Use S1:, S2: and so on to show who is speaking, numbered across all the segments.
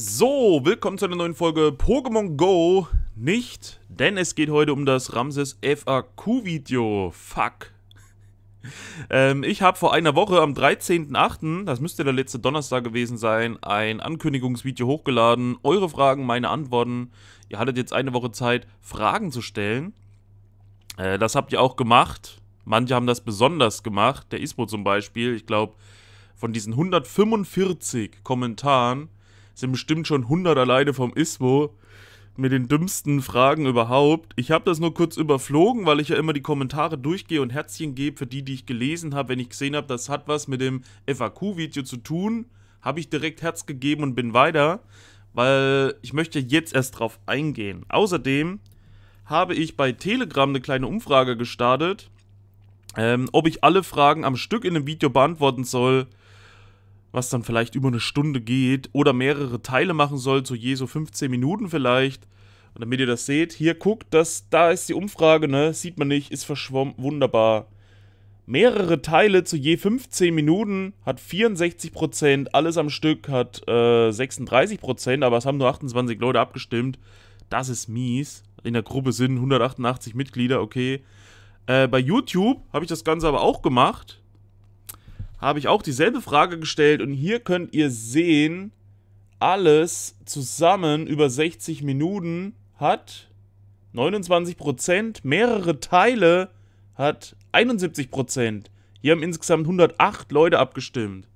S1: So, willkommen zu einer neuen Folge Pokémon Go. Nicht, denn es geht heute um das Ramses FAQ-Video. Fuck. Ähm, ich habe vor einer Woche am 13.08., das müsste der letzte Donnerstag gewesen sein, ein Ankündigungsvideo hochgeladen. Eure Fragen, meine Antworten. Ihr hattet jetzt eine Woche Zeit, Fragen zu stellen. Äh, das habt ihr auch gemacht. Manche haben das besonders gemacht. Der Ispo zum Beispiel. Ich glaube, von diesen 145 Kommentaren sind bestimmt schon 100 alleine vom ISMO mit den dümmsten Fragen überhaupt. Ich habe das nur kurz überflogen, weil ich ja immer die Kommentare durchgehe und Herzchen gebe für die, die ich gelesen habe. Wenn ich gesehen habe, das hat was mit dem FAQ-Video zu tun, habe ich direkt Herz gegeben und bin weiter, weil ich möchte jetzt erst drauf eingehen. Außerdem habe ich bei Telegram eine kleine Umfrage gestartet, ähm, ob ich alle Fragen am Stück in einem Video beantworten soll was dann vielleicht über eine Stunde geht oder mehrere Teile machen soll, so je so 15 Minuten vielleicht. Und damit ihr das seht, hier guckt, dass da ist die Umfrage, ne? Sieht man nicht, ist verschwommen, wunderbar. Mehrere Teile zu je 15 Minuten hat 64%, alles am Stück hat äh, 36%, aber es haben nur 28 Leute abgestimmt. Das ist mies. In der Gruppe sind 188 Mitglieder, okay. Äh, bei YouTube habe ich das Ganze aber auch gemacht habe ich auch dieselbe Frage gestellt und hier könnt ihr sehen, alles zusammen über 60 Minuten hat 29%, mehrere Teile hat 71%. Hier haben insgesamt 108 Leute abgestimmt.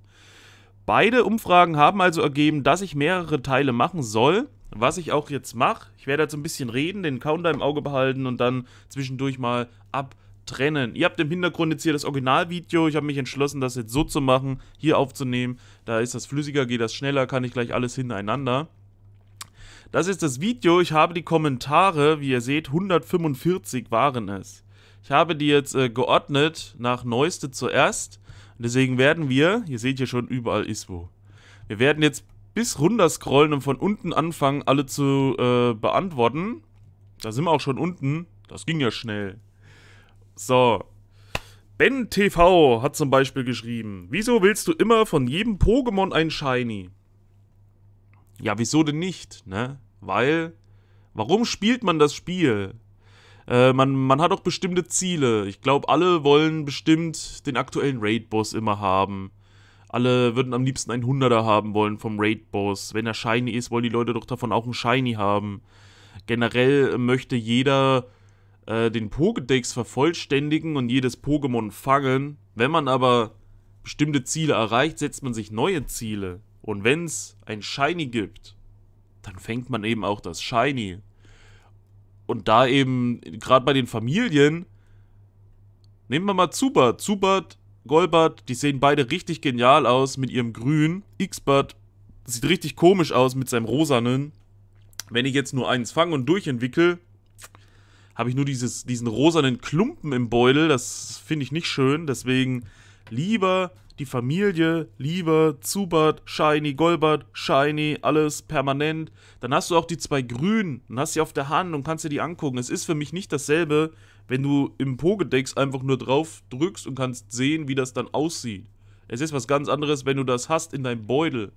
S1: Beide Umfragen haben also ergeben, dass ich mehrere Teile machen soll, was ich auch jetzt mache. Ich werde jetzt ein bisschen reden, den Counter im Auge behalten und dann zwischendurch mal ab trennen. Ihr habt im Hintergrund jetzt hier das Originalvideo. Ich habe mich entschlossen, das jetzt so zu machen, hier aufzunehmen. Da ist das flüssiger, geht das schneller, kann ich gleich alles hintereinander. Das ist das Video. Ich habe die Kommentare, wie ihr seht, 145 waren es. Ich habe die jetzt äh, geordnet nach Neueste zuerst. deswegen werden wir, ihr seht hier schon, überall ist wo. Wir werden jetzt bis runter scrollen und von unten anfangen, alle zu äh, beantworten. Da sind wir auch schon unten. Das ging ja schnell. So. Ben TV hat zum Beispiel geschrieben, wieso willst du immer von jedem Pokémon ein Shiny? Ja, wieso denn nicht, ne? Weil, warum spielt man das Spiel? Äh, man, man hat auch bestimmte Ziele. Ich glaube, alle wollen bestimmt den aktuellen Raid-Boss immer haben. Alle würden am liebsten einen Hunderter haben wollen vom Raid-Boss. Wenn er Shiny ist, wollen die Leute doch davon auch einen Shiny haben. Generell möchte jeder äh, den Pokédex vervollständigen und jedes Pokémon fangen. Wenn man aber bestimmte Ziele erreicht, setzt man sich neue Ziele. Und wenn es ein Shiny gibt, dann fängt man eben auch das Shiny. Und da eben, gerade bei den Familien, nehmen wir mal Zubat. Zubat, Golbat, die sehen beide richtig genial aus mit ihrem Grün. Xbat sieht richtig komisch aus mit seinem Rosanen. Wenn ich jetzt nur eins fange und durchentwickle, habe ich nur dieses, diesen rosanen Klumpen im Beutel. Das finde ich nicht schön. Deswegen lieber die Familie, lieber Zubat, Shiny, Golbert, Shiny, alles permanent. Dann hast du auch die zwei Grünen und hast sie auf der Hand und kannst dir die angucken. Es ist für mich nicht dasselbe, wenn du im Pokédex einfach nur drauf drückst und kannst sehen, wie das dann aussieht. Es ist was ganz anderes, wenn du das hast in deinem Beutel.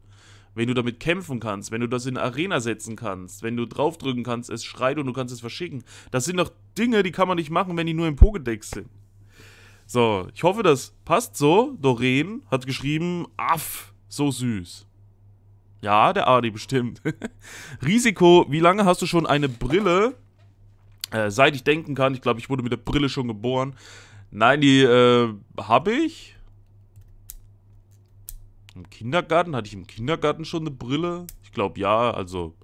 S1: Wenn du damit kämpfen kannst, wenn du das in Arena setzen kannst, wenn du draufdrücken kannst, es schreit und du kannst es verschicken. Das sind doch Dinge, die kann man nicht machen, wenn die nur im Pokédex sind. So, ich hoffe, das passt so. Doreen hat geschrieben, aff, so süß. Ja, der Adi bestimmt. Risiko, wie lange hast du schon eine Brille? Äh, seit ich denken kann, ich glaube, ich wurde mit der Brille schon geboren. Nein, die äh, habe ich im Kindergarten? Hatte ich im Kindergarten schon eine Brille? Ich glaube ja, also.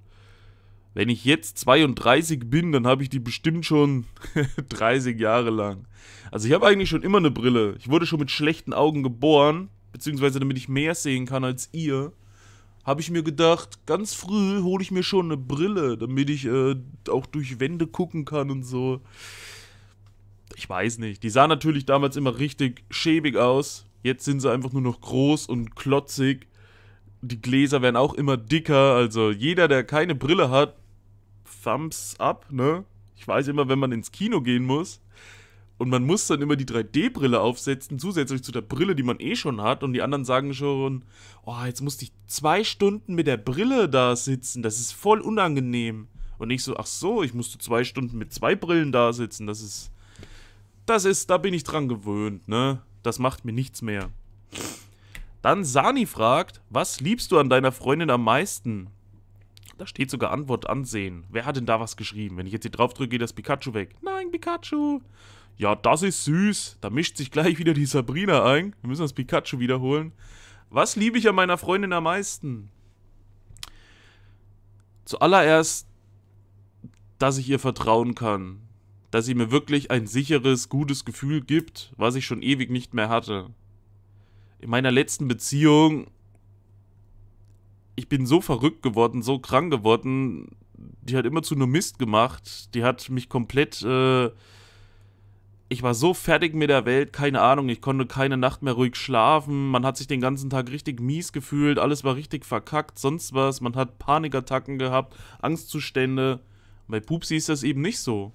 S1: Wenn ich jetzt 32 bin, dann habe ich die bestimmt schon 30 Jahre lang. Also ich habe eigentlich schon immer eine Brille. Ich wurde schon mit schlechten Augen geboren, beziehungsweise damit ich mehr sehen kann als ihr, habe ich mir gedacht, ganz früh hole ich mir schon eine Brille, damit ich äh, auch durch Wände gucken kann und so. Ich weiß nicht. Die sah natürlich damals immer richtig schäbig aus. Jetzt sind sie einfach nur noch groß und klotzig. Die Gläser werden auch immer dicker. Also jeder, der keine Brille hat, Thumbs up, ne? Ich weiß immer, wenn man ins Kino gehen muss und man muss dann immer die 3D-Brille aufsetzen, zusätzlich zu der Brille, die man eh schon hat. Und die anderen sagen schon, oh, jetzt musste ich zwei Stunden mit der Brille da sitzen. Das ist voll unangenehm. Und ich so, ach so, ich musste zwei Stunden mit zwei Brillen da sitzen. Das ist, das ist, da bin ich dran gewöhnt, ne? Das macht mir nichts mehr. Dann Sani fragt, was liebst du an deiner Freundin am meisten? Da steht sogar Antwort ansehen. Wer hat denn da was geschrieben? Wenn ich jetzt hier drauf drücke, geht das Pikachu weg. Nein, Pikachu! Ja, das ist süß. Da mischt sich gleich wieder die Sabrina ein. Wir müssen das Pikachu wiederholen. Was liebe ich an meiner Freundin am meisten? Zuallererst, dass ich ihr vertrauen kann dass sie mir wirklich ein sicheres, gutes Gefühl gibt, was ich schon ewig nicht mehr hatte. In meiner letzten Beziehung, ich bin so verrückt geworden, so krank geworden, die hat immer zu nur Mist gemacht, die hat mich komplett, äh ich war so fertig mit der Welt, keine Ahnung, ich konnte keine Nacht mehr ruhig schlafen, man hat sich den ganzen Tag richtig mies gefühlt, alles war richtig verkackt, sonst was, man hat Panikattacken gehabt, Angstzustände. Bei Pupsi ist das eben nicht so.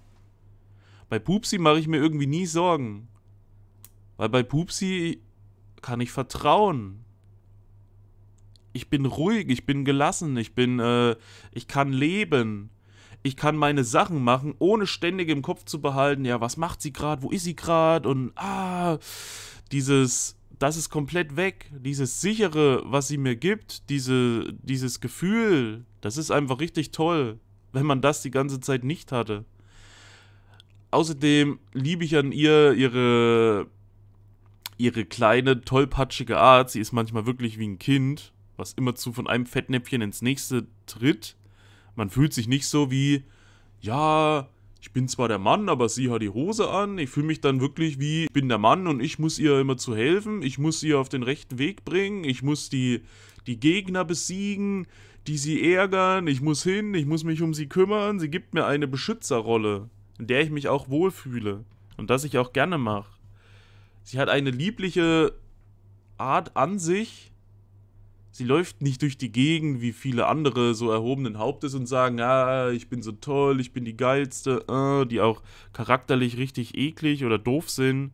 S1: Bei Pupsi mache ich mir irgendwie nie Sorgen. Weil bei Pupsi kann ich vertrauen. Ich bin ruhig, ich bin gelassen, ich bin, äh, ich kann leben. Ich kann meine Sachen machen, ohne ständig im Kopf zu behalten, ja, was macht sie gerade, wo ist sie gerade und ah, dieses, das ist komplett weg. Dieses sichere, was sie mir gibt, diese, dieses Gefühl, das ist einfach richtig toll, wenn man das die ganze Zeit nicht hatte außerdem liebe ich an ihr ihre, ihre kleine, tollpatschige Art. Sie ist manchmal wirklich wie ein Kind, was immerzu von einem Fettnäpfchen ins nächste tritt. Man fühlt sich nicht so wie, ja, ich bin zwar der Mann, aber sie hat die Hose an. Ich fühle mich dann wirklich wie, ich bin der Mann und ich muss ihr immer zu helfen. Ich muss sie auf den rechten Weg bringen. Ich muss die, die Gegner besiegen, die sie ärgern. Ich muss hin, ich muss mich um sie kümmern. Sie gibt mir eine Beschützerrolle in der ich mich auch wohlfühle und das ich auch gerne mache. Sie hat eine liebliche Art an sich. Sie läuft nicht durch die Gegend wie viele andere so erhobenen Hauptes und sagen, ah, ich bin so toll, ich bin die geilste, äh, die auch charakterlich richtig eklig oder doof sind.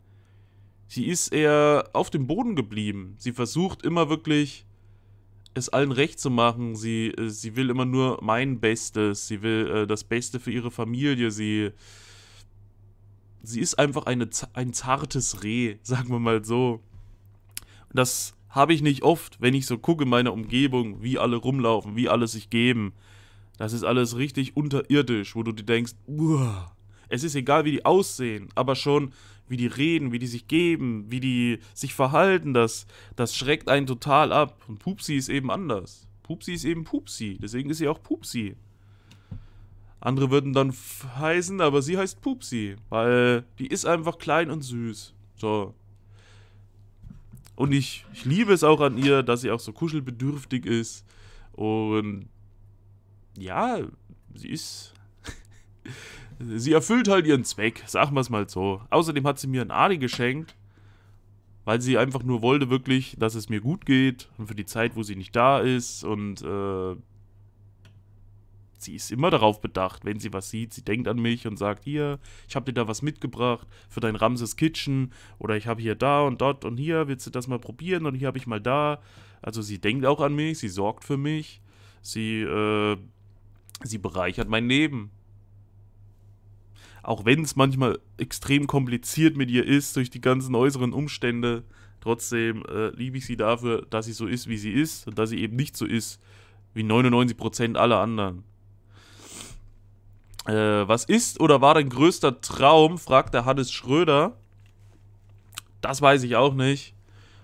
S1: Sie ist eher auf dem Boden geblieben. Sie versucht immer wirklich es allen recht zu machen. Sie, äh, sie will immer nur mein Bestes. Sie will äh, das Beste für ihre Familie. Sie, sie ist einfach eine, ein zartes Reh, sagen wir mal so. Das habe ich nicht oft, wenn ich so gucke in meiner Umgebung, wie alle rumlaufen, wie alle sich geben. Das ist alles richtig unterirdisch, wo du dir denkst, uah, es ist egal, wie die aussehen, aber schon wie die reden, wie die sich geben, wie die sich verhalten, das, das schreckt einen total ab. Und Pupsi ist eben anders. Pupsi ist eben Pupsi, deswegen ist sie auch Pupsi. Andere würden dann heißen, aber sie heißt Pupsi, weil die ist einfach klein und süß. So. Und ich, ich liebe es auch an ihr, dass sie auch so kuschelbedürftig ist. Und ja, sie ist sie erfüllt halt ihren Zweck, sagen wir es mal so. Außerdem hat sie mir ein Adi geschenkt, weil sie einfach nur wollte wirklich, dass es mir gut geht und für die Zeit, wo sie nicht da ist und äh, sie ist immer darauf bedacht, wenn sie was sieht, sie denkt an mich und sagt, hier, ich habe dir da was mitgebracht für dein Ramses Kitchen oder ich habe hier da und dort und hier, willst du das mal probieren und hier habe ich mal da. Also sie denkt auch an mich, sie sorgt für mich, sie, äh, sie bereichert mein Leben auch wenn es manchmal extrem kompliziert mit ihr ist durch die ganzen äußeren Umstände, trotzdem äh, liebe ich sie dafür, dass sie so ist, wie sie ist und dass sie eben nicht so ist wie 99% aller anderen. Äh, was ist oder war dein größter Traum? fragt der Hannes Schröder. Das weiß ich auch nicht.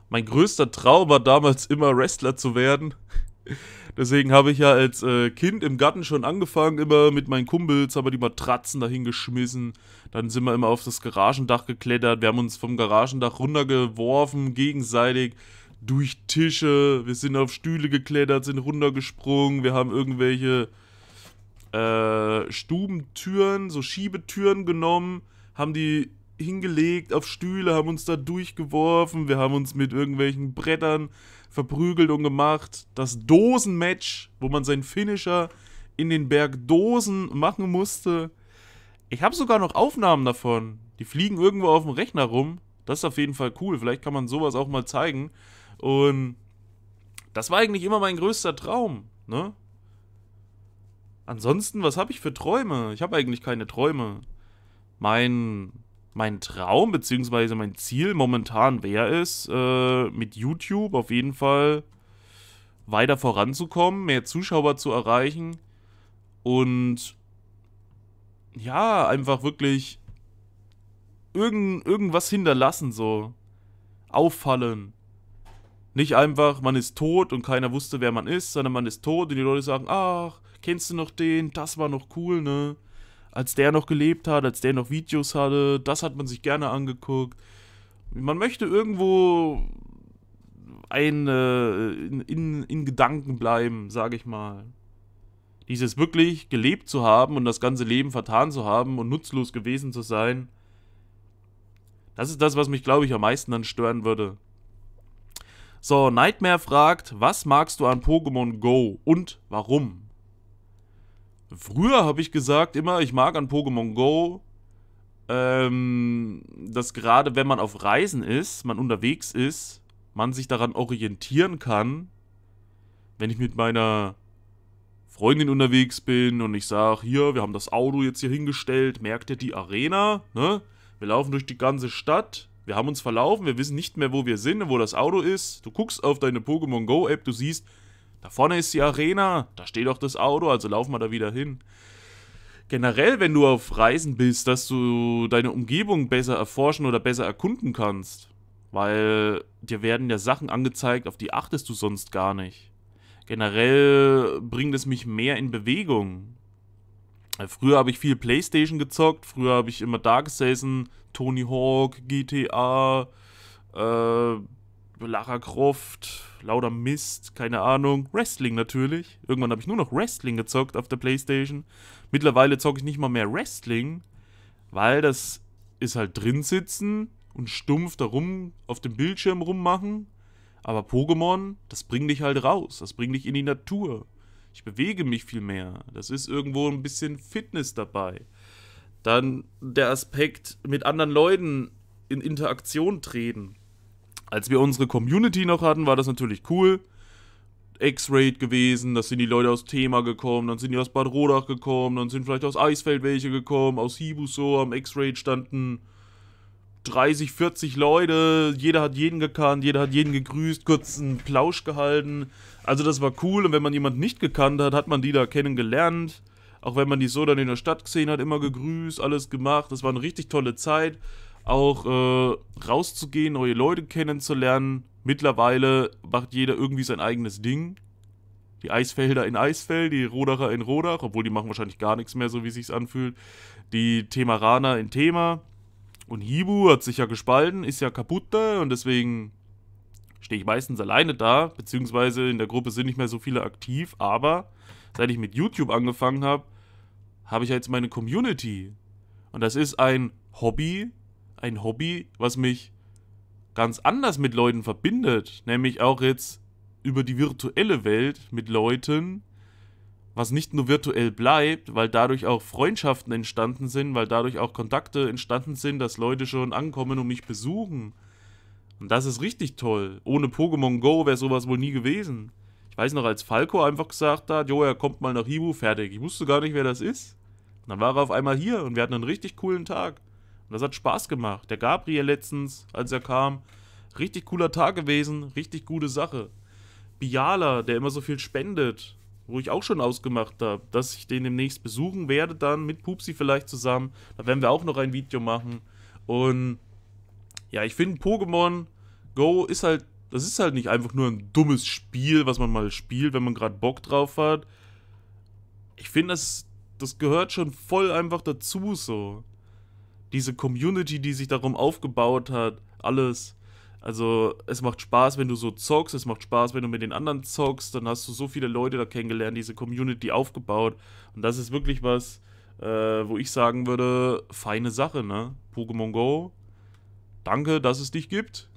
S1: Mein größter Traum war damals immer Wrestler zu werden. Deswegen habe ich ja als äh, Kind im Garten schon angefangen, immer mit meinen Kumpels, haben wir die Matratzen dahin geschmissen. Dann sind wir immer auf das Garagendach geklettert. Wir haben uns vom Garagendach runtergeworfen, gegenseitig durch Tische. Wir sind auf Stühle geklettert, sind runtergesprungen. Wir haben irgendwelche äh, Stubentüren, so Schiebetüren genommen, haben die hingelegt auf Stühle, haben uns da durchgeworfen. Wir haben uns mit irgendwelchen Brettern verprügelt und gemacht. Das Dosenmatch, wo man seinen Finisher in den Berg Dosen machen musste. Ich habe sogar noch Aufnahmen davon. Die fliegen irgendwo auf dem Rechner rum. Das ist auf jeden Fall cool. Vielleicht kann man sowas auch mal zeigen. Und das war eigentlich immer mein größter Traum. Ne? Ansonsten, was habe ich für Träume? Ich habe eigentlich keine Träume. Mein mein Traum bzw. mein Ziel momentan wäre es, äh, mit YouTube auf jeden Fall weiter voranzukommen, mehr Zuschauer zu erreichen und ja, einfach wirklich irgend, irgendwas hinterlassen, so auffallen. Nicht einfach, man ist tot und keiner wusste, wer man ist, sondern man ist tot und die Leute sagen, ach, kennst du noch den? Das war noch cool, ne? als der noch gelebt hat, als der noch Videos hatte. Das hat man sich gerne angeguckt. Man möchte irgendwo ein, äh, in, in, in, Gedanken bleiben, sage ich mal. Dieses wirklich gelebt zu haben und das ganze Leben vertan zu haben und nutzlos gewesen zu sein, das ist das, was mich, glaube ich, am meisten dann stören würde. So, Nightmare fragt, was magst du an Pokémon Go und warum? Früher habe ich gesagt immer, ich mag an Pokémon Go, ähm, dass gerade wenn man auf Reisen ist, man unterwegs ist, man sich daran orientieren kann, wenn ich mit meiner Freundin unterwegs bin und ich sage, hier, wir haben das Auto jetzt hier hingestellt, merkt ihr die Arena, ne? Wir laufen durch die ganze Stadt, wir haben uns verlaufen, wir wissen nicht mehr, wo wir sind und wo das Auto ist. Du guckst auf deine Pokémon Go App, du siehst, da vorne ist die Arena, da steht doch das Auto, also lauf mal da wieder hin. Generell, wenn du auf Reisen bist, dass du deine Umgebung besser erforschen oder besser erkunden kannst. Weil dir werden ja Sachen angezeigt, auf die achtest du sonst gar nicht. Generell bringt es mich mehr in Bewegung. Äh, früher habe ich viel Playstation gezockt, früher habe ich immer da gesessen, Tony Hawk, GTA, äh, Lara Croft, lauter Mist, keine Ahnung. Wrestling natürlich. Irgendwann habe ich nur noch Wrestling gezockt auf der Playstation. Mittlerweile zocke ich nicht mal mehr Wrestling, weil das ist halt drin sitzen und stumpf da rum auf dem Bildschirm rummachen. Aber Pokémon, das bringt dich halt raus, das bringt dich in die Natur. Ich bewege mich viel mehr. Das ist irgendwo ein bisschen Fitness dabei. Dann der Aspekt mit anderen Leuten in Interaktion treten als wir unsere Community noch hatten, war das natürlich cool. X-Raid gewesen, da sind die Leute aus Thema gekommen, dann sind die aus Bad Rodach gekommen, dann sind vielleicht aus Eisfeld welche gekommen, aus Hibuso am X-Raid standen 30, 40 Leute, jeder hat jeden gekannt, jeder hat jeden gegrüßt, kurz einen Plausch gehalten. Also das war cool und wenn man jemanden nicht gekannt hat, hat man die da kennengelernt. Auch wenn man die so dann in der Stadt gesehen hat, immer gegrüßt, alles gemacht. Das war eine richtig tolle Zeit auch äh, rauszugehen, neue Leute kennenzulernen. Mittlerweile macht jeder irgendwie sein eigenes Ding. Die Eisfelder in Eisfell, die Rodacher in Rodach, obwohl die machen wahrscheinlich gar nichts mehr, so wie es sich anfühlt. Die Temaraner in Thema. Und Hibu hat sich ja gespalten, ist ja kaputt da und deswegen stehe ich meistens alleine da, beziehungsweise in der Gruppe sind nicht mehr so viele aktiv, aber seit ich mit YouTube angefangen habe, habe ich ja jetzt meine Community. Und das ist ein Hobby, ein Hobby, was mich ganz anders mit Leuten verbindet, nämlich auch jetzt über die virtuelle Welt mit Leuten, was nicht nur virtuell bleibt, weil dadurch auch Freundschaften entstanden sind, weil dadurch auch Kontakte entstanden sind, dass Leute schon ankommen und mich besuchen. Und das ist richtig toll. Ohne Pokémon Go wäre sowas wohl nie gewesen. Ich weiß noch, als Falco einfach gesagt hat, jo, er kommt mal nach Hibu, fertig. Ich wusste gar nicht, wer das ist. Und dann war er auf einmal hier und wir hatten einen richtig coolen Tag. Und das hat Spaß gemacht. Der Gabriel letztens, als er kam, richtig cooler Tag gewesen, richtig gute Sache. Biala, der immer so viel spendet, wo ich auch schon ausgemacht habe, dass ich den demnächst besuchen werde, dann mit Pupsi vielleicht zusammen. Da werden wir auch noch ein Video machen. Und ja, ich finde Pokémon Go ist halt, das ist halt nicht einfach nur ein dummes Spiel, was man mal spielt, wenn man gerade Bock drauf hat. Ich finde, das, das gehört schon voll einfach dazu so diese Community, die sich darum aufgebaut hat, alles. Also es macht Spaß, wenn du so zockst, es macht Spaß, wenn du mit den anderen zockst, dann hast du so viele Leute da kennengelernt, diese Community aufgebaut. Und das ist wirklich was, äh, wo ich sagen würde, feine Sache, ne? Pokémon Go, danke, dass es dich gibt.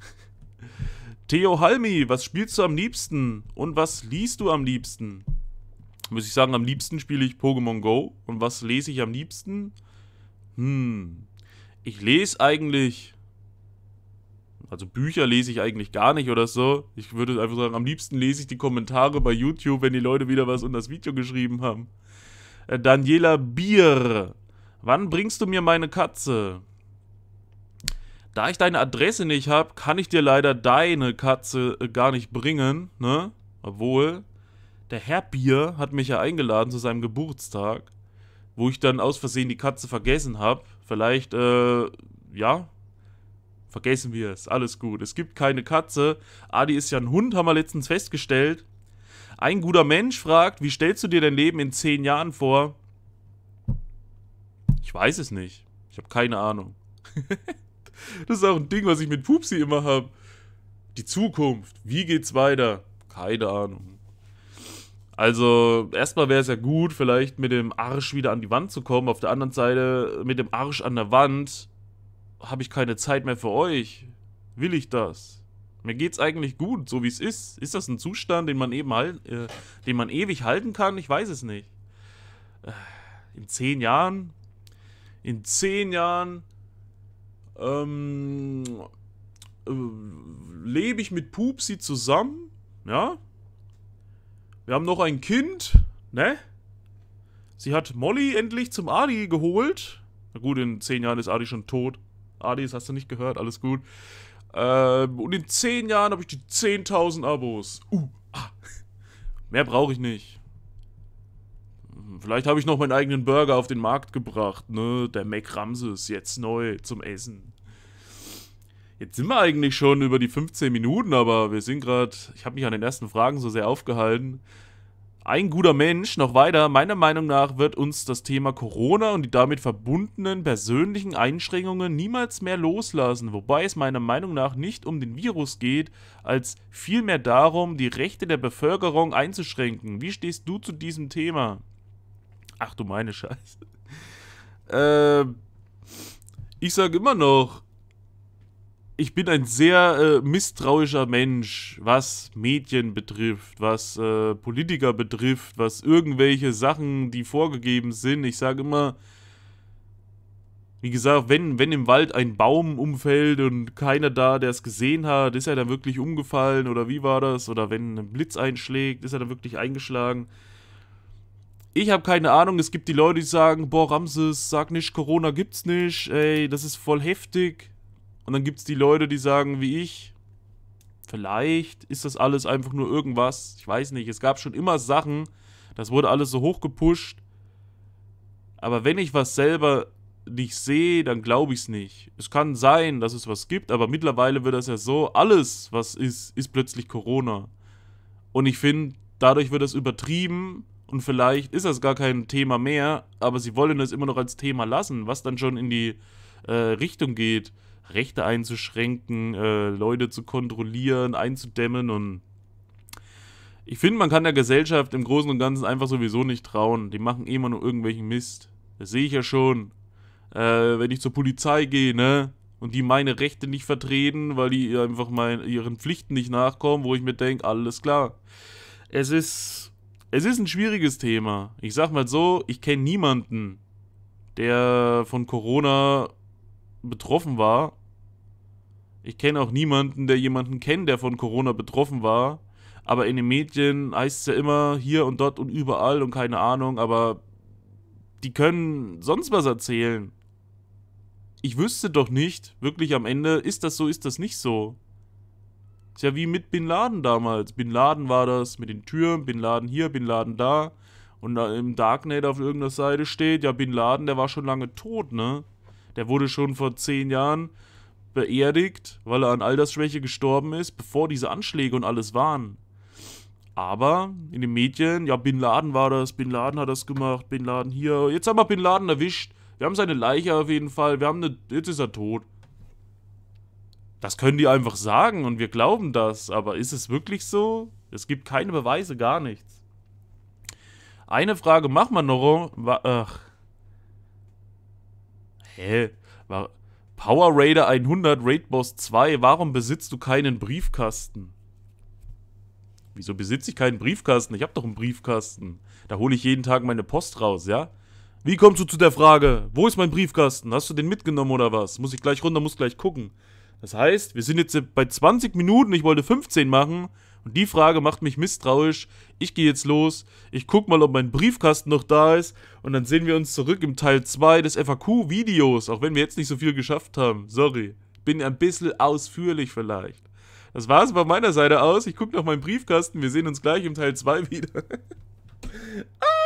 S1: Theo Halmi, was spielst du am liebsten und was liest du am liebsten? Muss ich sagen, am liebsten spiele ich Pokémon Go und was lese ich am liebsten? Hm, ich lese eigentlich, also Bücher lese ich eigentlich gar nicht oder so. Ich würde einfach sagen, am liebsten lese ich die Kommentare bei YouTube, wenn die Leute wieder was unter das Video geschrieben haben. Äh, Daniela Bier, wann bringst du mir meine Katze? Da ich deine Adresse nicht habe, kann ich dir leider deine Katze äh, gar nicht bringen, ne? Obwohl, der Herr Bier hat mich ja eingeladen zu seinem Geburtstag, wo ich dann aus Versehen die Katze vergessen habe Vielleicht, äh, ja, vergessen wir es. Alles gut. Es gibt keine Katze. Adi ist ja ein Hund, haben wir letztens festgestellt. Ein guter Mensch fragt, wie stellst du dir dein Leben in zehn Jahren vor? Ich weiß es nicht. Ich habe keine Ahnung. das ist auch ein Ding, was ich mit Pupsi immer habe. Die Zukunft. Wie geht's weiter? Keine Ahnung. Also, erstmal wäre es ja gut, vielleicht mit dem Arsch wieder an die Wand zu kommen. Auf der anderen Seite, mit dem Arsch an der Wand habe ich keine Zeit mehr für euch. Will ich das? Mir geht's eigentlich gut, so wie es ist. Ist das ein Zustand, den man eben halt, äh, den man ewig halten kann? Ich weiß es nicht. Äh, in zehn Jahren? In zehn Jahren ähm, äh, lebe ich mit Pupsi zusammen? Ja? Wir haben noch ein Kind, ne? Sie hat Molly endlich zum Adi geholt. Na gut, in zehn Jahren ist Adi schon tot. Adi, das hast du nicht gehört, alles gut. Ähm, und in zehn Jahren habe ich die 10.000 Abos. Uh, ah. Mehr brauche ich nicht. Vielleicht habe ich noch meinen eigenen Burger auf den Markt gebracht, ne? Der Mac Ramses, jetzt neu zum Essen. Jetzt sind wir eigentlich schon über die 15 Minuten, aber wir sind gerade, ich habe mich an den ersten Fragen so sehr aufgehalten. Ein guter Mensch, noch weiter, meiner Meinung nach wird uns das Thema Corona und die damit verbundenen persönlichen Einschränkungen niemals mehr loslassen, wobei es meiner Meinung nach nicht um den Virus geht, als vielmehr darum, die Rechte der Bevölkerung einzuschränken. Wie stehst du zu diesem Thema? Ach du meine Scheiße. Äh, ich sage immer noch, ich bin ein sehr äh, misstrauischer Mensch, was Medien betrifft, was äh, Politiker betrifft, was irgendwelche Sachen, die vorgegeben sind. Ich sage immer, wie gesagt, wenn, wenn im Wald ein Baum umfällt und keiner da, der es gesehen hat, ist er dann wirklich umgefallen oder wie war das? Oder wenn ein Blitz einschlägt, ist er dann wirklich eingeschlagen? Ich habe keine Ahnung, es gibt die Leute, die sagen, boah, Ramses, sag nicht, Corona gibt's nicht, ey, das ist voll heftig. Und dann gibt es die Leute, die sagen, wie ich, vielleicht ist das alles einfach nur irgendwas. Ich weiß nicht, es gab schon immer Sachen, das wurde alles so hochgepusht. Aber wenn ich was selber nicht sehe, dann glaube ich es nicht. Es kann sein, dass es was gibt, aber mittlerweile wird das ja so, alles, was ist, ist plötzlich Corona. Und ich finde, dadurch wird das übertrieben und vielleicht ist das gar kein Thema mehr, aber sie wollen das immer noch als Thema lassen, was dann schon in die äh, Richtung geht, Rechte einzuschränken, äh, Leute zu kontrollieren, einzudämmen und ich finde, man kann der Gesellschaft im Großen und Ganzen einfach sowieso nicht trauen. Die machen immer nur irgendwelchen Mist. Das sehe ich ja schon. Äh, wenn ich zur Polizei gehe, ne? Und die meine Rechte nicht vertreten, weil die einfach mein, ihren Pflichten nicht nachkommen, wo ich mir denke, alles klar. Es ist. Es ist ein schwieriges Thema. Ich sag mal so, ich kenne niemanden, der von Corona betroffen war ich kenne auch niemanden, der jemanden kennt, der von Corona betroffen war. Aber in den Medien heißt es ja immer hier und dort und überall und keine Ahnung, aber die können sonst was erzählen. Ich wüsste doch nicht, wirklich am Ende, ist das so, ist das nicht so. Ist ja wie mit Bin Laden damals. Bin Laden war das mit den Türen, Bin Laden hier, Bin Laden da. Und da im Darknet auf irgendeiner Seite steht, ja, Bin Laden, der war schon lange tot, ne? Der wurde schon vor zehn Jahren beerdigt, weil er an Altersschwäche gestorben ist, bevor diese Anschläge und alles waren. Aber in den Medien, ja, Bin Laden war das, Bin Laden hat das gemacht, Bin Laden hier. Jetzt haben wir Bin Laden erwischt. Wir haben seine Leiche auf jeden Fall. Wir haben eine. Jetzt ist er tot. Das können die einfach sagen und wir glauben das. Aber ist es wirklich so? Es gibt keine Beweise, gar nichts. Eine Frage macht man noch. Ach. Hä? War, Power Raider 100 Raid Boss 2, warum besitzt du keinen Briefkasten? Wieso besitze ich keinen Briefkasten? Ich habe doch einen Briefkasten. Da hole ich jeden Tag meine Post raus, ja? Wie kommst du zu der Frage? Wo ist mein Briefkasten? Hast du den mitgenommen oder was? Muss ich gleich runter, muss gleich gucken. Das heißt, wir sind jetzt bei 20 Minuten, ich wollte 15 machen und die Frage macht mich misstrauisch. Ich gehe jetzt los. Ich guck mal, ob mein Briefkasten noch da ist. Und dann sehen wir uns zurück im Teil 2 des FAQ-Videos. Auch wenn wir jetzt nicht so viel geschafft haben. Sorry. Bin ein bisschen ausführlich vielleicht. Das war es von meiner Seite aus. Ich gucke noch meinen Briefkasten. Wir sehen uns gleich im Teil 2 wieder. ah!